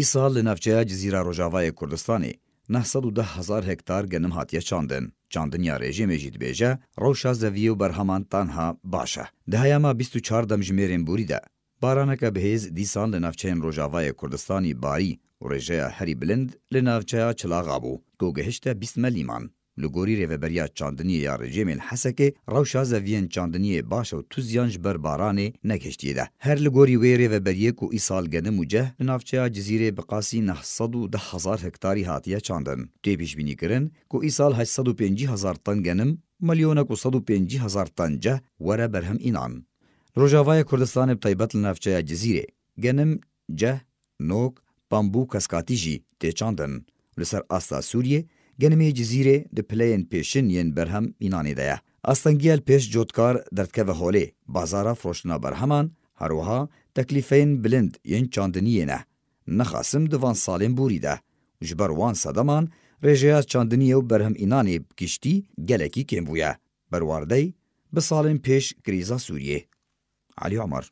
ئیسا لە نەفچەیە کردستانی نهصد و ده هزار هکتار گنم هاتیه چاندن چاندنیا ڕێژێمێژی دبێژە ڕەوشا زەوی و بەرهەمان تەنها بیست و 24 بوریده. بوریدا بارانەکە بەهێز دیسان لنفجه ناوچەیەن ڕۆژاوایە کردستانی باری و ڕێژەیە هری بلند لنفجه چلا غابو. بوو گهشته بیست ملیمان. لګوري ریوبریا چاندنی یا رژیمین حسکه روشا زوین چاندنی باش او توزیانج بر بارانه نکشتیه ده هر لګوري وی ریوبریه کو ایصال گنه موجه نافچه جزیره بقاسی 910 هزار هکتاری هاتیه چاندن دی پیش بینی کرن کو ایصال 805 هزار تن گنم ملیونه کو 105 هزار تن جه وره برهم اینان روجاوای کردستان طیبت لنافچه جزیره گنم جه نوک بامبو کسکاتی جی تی چاندن لسر آستا سوریه گەنمێ جززیرێ دپلەیەن پێشین یەن بەرهەم ئینانیدەیە ئەستەنگیل پێش جۆتکار دەردکەvە هۆلێ بازارە فرۆشتنا بەرهەمان هەروها تەکلیفەین بلند یەن چاندنیەنە نەخاسم دڤان ساڵێن بوریدا ji ber wan sedeman rêjeya çandiniye û berhem înanê giştî gelekî kêmbûye berwardey bi salên pêş krîza Sûriyê Alî Amar